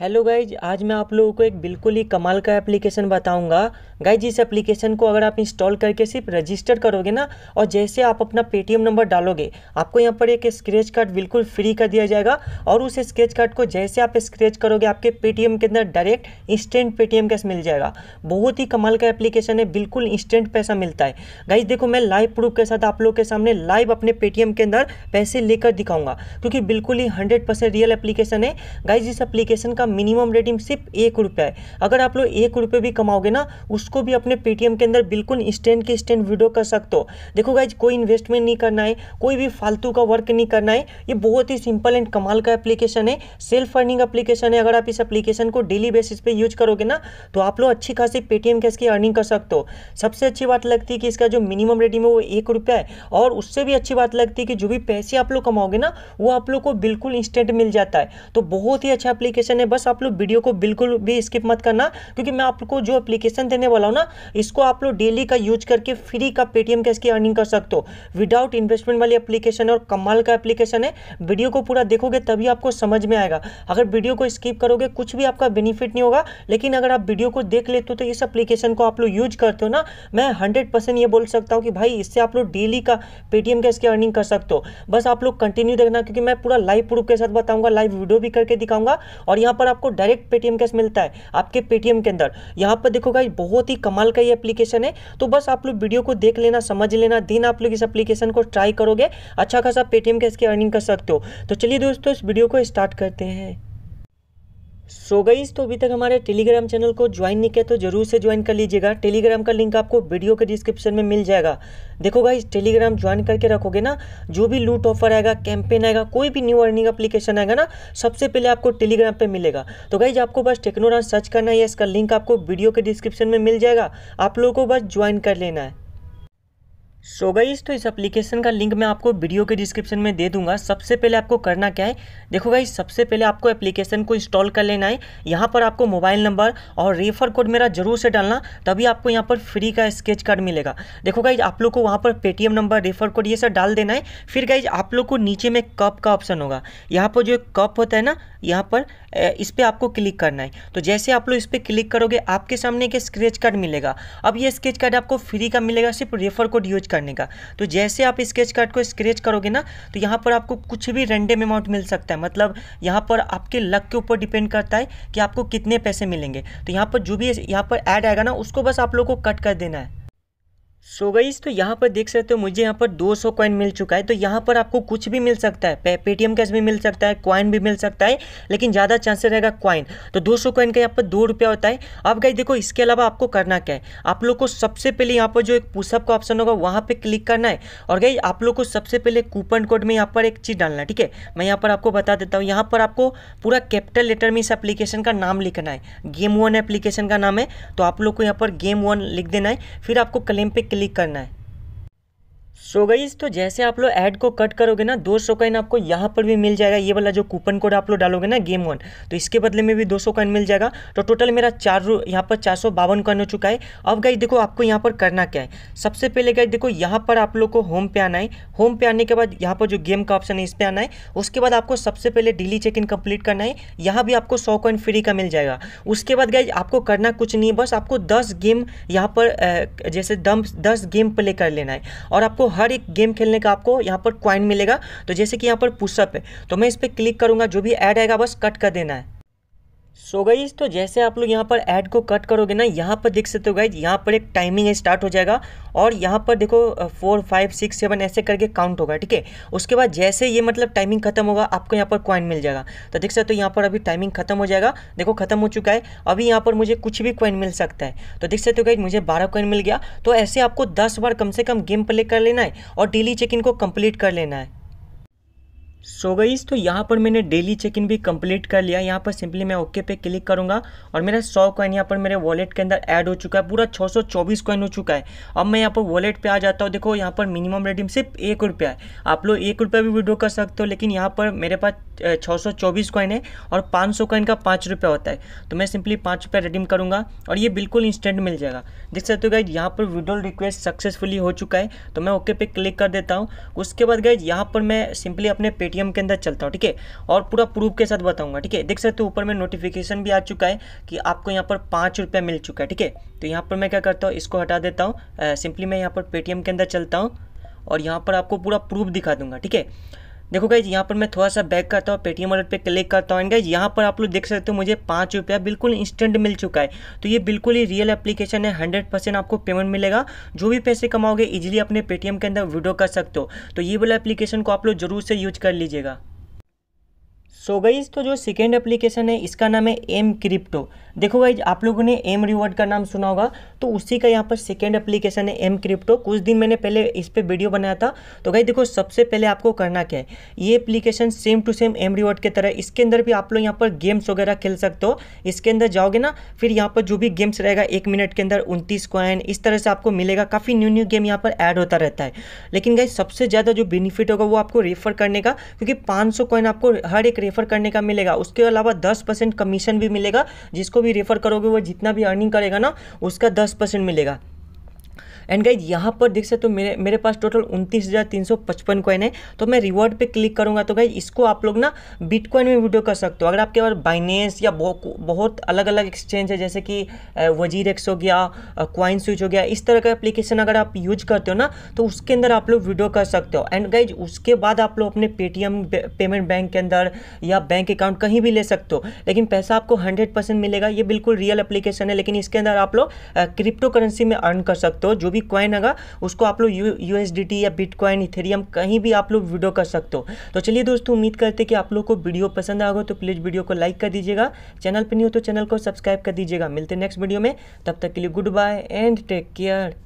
hello guys आज मैं आप लोगों को एक बिल्कुल ही कमाल का एप्लीकेशन बताऊंगा गाइज इस एप्लीकेशन को अगर आप इंस्टॉल करके सिर्फ रजिस्टर करोगे ना और जैसे आप अपना पेटीएम नंबर डालोगे आपको यहाँ पर एक स्क्रेच कार्ड बिल्कुल फ्री का दिया जाएगा और उस स्क्रेच कार्ड को जैसे आप स्क्रेच करोगे आपके पेटीएम के अंदर डायरेक्ट इंस्टेंट पेटीएम कैश मिल जाएगा बहुत ही कमाल का एप्लीकेशन है बिल्कुल इंस्टेंट पैसा मिलता है गाइज देखो मैं लाइव प्रूफ के साथ आप लोग के सामने लाइव अपने पेटीएम के अंदर पैसे लेकर दिखाऊंगा क्योंकि बिल्कुल ही हंड्रेड रियल एप्लीकेशन है गाइज इस एप्लीकेशन का का मिनिमम रेटिंग सिर्फ एक रुपया है अगर आप लोग एक रुपये भी कमाओगे ना उसको भी अपने पेटीएम के अंदर बिल्कुल इंस्टेंट के इंस्टेंट वीडियो कर सकते हो देखो गाइज कोई इन्वेस्टमेंट नहीं करना है कोई भी फालतू का वर्क नहीं करना है ये बहुत ही सिंपल एंड कमाल का एप्लीकेशन है सेल्फ अर्निंग एप्लीकेशन है अगर आप इस एप्लीकेशन को डेली बेसिस पे यूज करोगे ना तो आप लोग अच्छी खासी पेटीएम कैश की अर्निंग कर सकते हो सबसे अच्छी बात लगती है कि इसका जो मिनिमम रेटिंग है वो एक रुपया है और उससे भी अच्छी बात लगती है कि जो भी पैसे आप लोग कमाओगे ना वो आप लोग को बिल्कुल इंस्टेंट मिल जाता है तो बहुत ही अच्छा एप्लीकेशन है बस आप लोग वीडियो को बिल्कुल भी स्किप मत करना क्योंकि मैं आपको जो एप्लीकेशन देने वाला हूँ ना इसको आप लोग डेली का यूज करके फ्री का पेटीएम कैश की अर्निंग कर सकते हो विदाउट इन्वेस्टमेंट वाली एप्लीकेशन और कमाल का एप्लीकेशन है वीडियो को पूरा देखोगे तभी आपको समझ में आएगा अगर वीडियो को स्किप करोगे कुछ भी आपका बेनिफिट नहीं होगा लेकिन अगर आप वीडियो को देख लेते हो तो इस एप्लीकेशन को आप लोग यूज करते हो ना मैं हंड्रेड परसेंट ये बोल सकता हूँ कि भाई इससे आप लोग डेली का पेटीएम कैश की अर्निंग कर सकते हो बस आप लोग कंटिन्यू देखना क्योंकि मैं पूरा लाइव प्रूफ के साथ बताऊंगा लाइव वीडियो भी करके दिखाऊंगा और यहाँ पर पर आपको डायरेक्ट पेटीएम कैश मिलता है आपके पेटीएम के अंदर यहाँ पर देखो गाइज बहुत ही कमाल का ये एप्लीकेशन है तो बस आप लोग वीडियो को देख लेना समझ लेना दिन आप लोग इस एप्लीकेशन को ट्राई करोगे अच्छा खासा पेटीएम कैश की अर्निंग कर सकते हो तो चलिए दोस्तों इस वीडियो को स्टार्ट करते हैं सो so गईस तो अभी तक हमारे टेलीग्राम चैनल को ज्वाइन नहीं किया तो जरूर से ज्वाइन कर लीजिएगा टेलीग्राम का लिंक आपको वीडियो के डिस्क्रिप्शन में मिल जाएगा देखो गाइस टेलीग्राम ज्वाइन करके रखोगे ना जो भी लूट ऑफर आएगा कैंपेन आएगा कोई भी न्यू अर्निंग एप्लीकेशन आएगा ना सबसे पहले आपको टेलीग्राम पर मिलेगा तो गाइज आपको बस टेक्नोरान सर्च करना है इसका लिंक आपको वीडियो के डिस्क्रिप्शन में मिल जाएगा आप लोगों को बस ज्वाइन कर लेना है सो so गाइस तो इस एप्लीकेशन का लिंक मैं आपको वीडियो के डिस्क्रिप्शन में दे दूंगा सबसे पहले आपको करना क्या है देखो गाइस सबसे पहले आपको एप्लीकेशन को इंस्टॉल कर लेना है यहाँ पर आपको मोबाइल नंबर और रेफर कोड मेरा जरूर से डालना तभी आपको यहाँ पर फ्री का स्केच कार्ड मिलेगा देखो गाइज आप लोग को वहाँ पर पेटीएम नंबर रेफर कोड ये सब डाल देना है फिर गाइज आप लोग को नीचे में कप का ऑप्शन होगा यहाँ पर जो कप होता है ना यहाँ पर इस पर आपको क्लिक करना है तो जैसे आप लोग इस पर क्लिक करोगे आपके सामने एक स्क्रेच कार्ड मिलेगा अब ये स्केच कार्ड आपको फ्री का मिलेगा सिर्फ रेफर कोड यूज करने का तो जैसे आप स्केच कार्ड को स्क्रेच करोगे ना तो यहाँ पर आपको कुछ भी रेंडम अमाउंट मिल सकता है मतलब यहाँ पर आपके लक के ऊपर डिपेंड करता है कि आपको कितने पैसे मिलेंगे तो यहाँ पर जो भी यहाँ पर ऐड आएगा ना उसको बस आप लोग को कट कर देना है सो so गईस तो यहाँ पर देख सकते हो मुझे यहाँ पर 200 कॉइन मिल चुका है तो यहाँ पर आपको कुछ भी मिल सकता है पेटीएम कैश भी मिल सकता है कॉइन भी मिल सकता है लेकिन ज़्यादा चांसेस रहेगा कॉइन तो 200 कॉइन का यहाँ पर दो रुपया होता है अब गई देखो इसके अलावा आपको करना क्या है आप लोग को सबसे पहले यहाँ पर जो एक पुसअप का ऑप्शन होगा वहाँ पर क्लिक करना है और गई आप लोग को सबसे पहले कूपन कोड में यहाँ पर एक चीज़ डालना है ठीक है मैं यहाँ पर आपको बता देता हूँ यहाँ पर आपको पूरा कैपिटल लेटर में इस एप्लीकेशन का नाम लिखना है गेम वन एप्लीकेशन का नाम है तो आप लोग को यहाँ पर गेम वन लिख देना है फिर आपको क्लेम पे क्लिक करना है सो गई तो जैसे आप लोग ऐड को कट करोगे ना दो सौ कॉइन आपको यहाँ पर भी मिल जाएगा ये वाला जो कूपन कोड आप लोग डालोगे ना गेम वन तो इसके बदले में भी दो सौ कॉइन मिल जाएगा तो टोटल मेरा चार रू यहाँ पर चार सौ बावन कॉइन हो चुका है अब गई देखो आपको यहाँ पर करना क्या है सबसे पहले गई देखो यहाँ पर आप लोग को होम पे आना है होम पे आने के बाद यहाँ पर जो गेम का ऑप्शन है इस पर आना है उसके बाद आपको सबसे पहले डेली चेक इन कंप्लीट करना है यहाँ भी आपको सौ कॉइन फ्री का मिल जाएगा उसके बाद गई आपको करना कुछ नहीं है बस आपको दस गेम यहाँ पर जैसे दम दस गेम प्ले कर लेना है और आपको हर एक गेम खेलने का आपको यहाँ पर क्वाइन मिलेगा तो जैसे कि यहाँ पर पुशअप है तो मैं इस पर क्लिक करूँगा जो भी ऐड आएगा बस कट कर देना है सो so गाइज तो जैसे आप लोग यहाँ पर ऐड को कट करोगे ना यहाँ पर देख सकते हो गाइज यहाँ पर एक टाइमिंग स्टार्ट हो जाएगा और यहाँ पर देखो फोर फाइव सिक्स सेवन ऐसे करके काउंट होगा ठीक है उसके बाद जैसे ये मतलब टाइमिंग खत्म होगा आपको यहाँ पर क्वाइन मिल जाएगा तो देख सकते हो यहाँ पर अभी टाइमिंग खत्म हो जाएगा देखो खत्म हो चुका है अभी यहाँ पर मुझे कुछ भी क्वाइन मिल सकता है तो देख सकते हो गाइज मुझे बारह क्वाइन मिल गया तो ऐसे आपको दस बार कम से कम गेम प्ले कर लेना है और डेली चेक इनको कम्प्लीट कर लेना है सो so गईस तो यहाँ पर मैंने डेली चेक इन भी कंप्लीट कर लिया यहाँ पर सिंपली मैं ओके पे क्लिक करूँगा और मेरा 100 कॉइन यहाँ पर मेरे वॉलेट के अंदर ऐड हो चुका है पूरा 624 कॉइन हो चुका है अब मैं यहाँ पर वॉलेट पे आ जाता हूँ देखो यहाँ पर मिनिमम रेडिंग सिर्फ एक रुपया है आप लोग एक रुपया भी विड्रो कर सकते हो लेकिन यहाँ पर मेरे पास छः सौ चौबीस कॉइन है और पाँच सौ कॉइन का पाँच रुपये होता है तो मैं सिंपली पाँच रुपये रिडीम करूँगा और ये बिल्कुल इंस्टेंट मिल जाएगा देख सकते हो गाइज यहाँ पर विड्रॉल रिक्वेस्ट सक्सेसफुली हो चुका है तो मैं ओके पे क्लिक कर देता हूँ उसके बाद गाइज यहाँ पर मैं सिंपली अपने पेटीएम के अंदर चलता हूँ ठीक है और पूरा प्रूफ के साथ बताऊँगा ठीक है देख सकते हो ऊपर में नोटिफिकेशन भी आ चुका है कि आपको यहाँ पर पाँच मिल चुका है ठीक है तो यहाँ पर मैं क्या करता हूँ इसको हटा देता हूँ सिंपली मैं यहाँ पर पेटीएम के अंदर चलता हूँ और यहाँ पर आपको पूरा प्रूफ दिखा दूंगा ठीक है देखो गाइज यहाँ पर मैं थोड़ा सा बैक करता हूँ पेटीएम वॉलेट पे क्लिक करता हूँ एंड गाइज यहाँ पर आप लोग देख सकते हो मुझे पाँच रुपया बिल्कुल इंस्टेंट मिल चुका है तो ये बिल्कुल ही रियल एप्लीकेशन है हंड्रेड परसेंट आपको पेमेंट मिलेगा जो भी पैसे कमाओगे इजिली अपने पेटीएम के अंदर विड्रॉ कर सकते हो तो ये वाला एप्लीकेशन को आप लोग जरूर से यूज कर लीजिएगा सो गईज तो जो सेकेंड एप्लीकेशन है इसका नाम है एम क्रिप्टो देखो गाइज आप लोगों ने एम रिवॉर्ड का नाम सुना होगा तो उसी का यहाँ पर सेकेंड एप्लीकेशन है एम क्रिप्टो कुछ दिन मैंने पहले इस पर वीडियो बनाया था तो गाइज देखो सबसे पहले आपको करना क्या है ये application same to same M reward की तरह इसके अंदर भी आप लोग यहाँ पर गेम्स वगैरह खेल सकते हो इसके अंदर जाओगे ना फिर यहाँ पर जो भी गेम्स रहेगा एक मिनट के अंदर उनतीस कॉइन इस तरह से आपको मिलेगा काफ़ी न्यू न्यू गेम यहाँ पर ऐड होता रहता है लेकिन गाइज सबसे ज़्यादा जो बेनिफिट होगा वो आपको रेफर करने का क्योंकि पाँच सौ कॉइन आपको हर एक रेफर करने का मिलेगा उसके अलावा दस परसेंट कमीशन भी मिलेगा जिसको भी रेफर करोगे वो जितना भी अर्निंग करेगा ना उसका दस परसेंट मिलेगा एंड गाइज यहाँ पर देख सकते हो मेरे मेरे पास टोटल उनतीस हज़ार तीन सौ पचपन कॉइन है तो मैं रिवॉर्ड पे क्लिक करूँगा तो गाइज इसको आप लोग ना बिटकॉइन में वीडियो कर सकते हो अगर आपके पास बाइनेंस या बहुत बहुत अलग अलग एक्सचेंज है जैसे कि वजीर एक्स हो गया क्वाइन स्विच हो गया इस तरह का एप्लीकेशन अगर आप यूज करते हो ना तो उसके अंदर आप लोग वीडियो कर सकते हो एंड गाइज उसके बाद आप लोग अपने पेटीएम पेमेंट बैंक के अंदर या बैंक अकाउंट कहीं भी ले सकते हो लेकिन पैसा आपको हंड्रेड मिलेगा ये बिल्कुल रियल एप्लीकेशन है लेकिन इसके अंदर आप लोग क्रिप्टो करेंसी में अर्न कर सकते हो जो भी कॉइन होगा उसको आप लोग यू या बिटकॉइन इथेरियम कहीं भी आप लोग वीडियो कर सकते हो तो चलिए दोस्तों उम्मीद करते हैं कि आप लोग को वीडियो पसंद आएगा तो प्लीज़ वीडियो को लाइक कर दीजिएगा चैनल पर नहीं हो तो चैनल को सब्सक्राइब कर दीजिएगा मिलते नेक्स्ट वीडियो में तब तक के लिए good bye and take care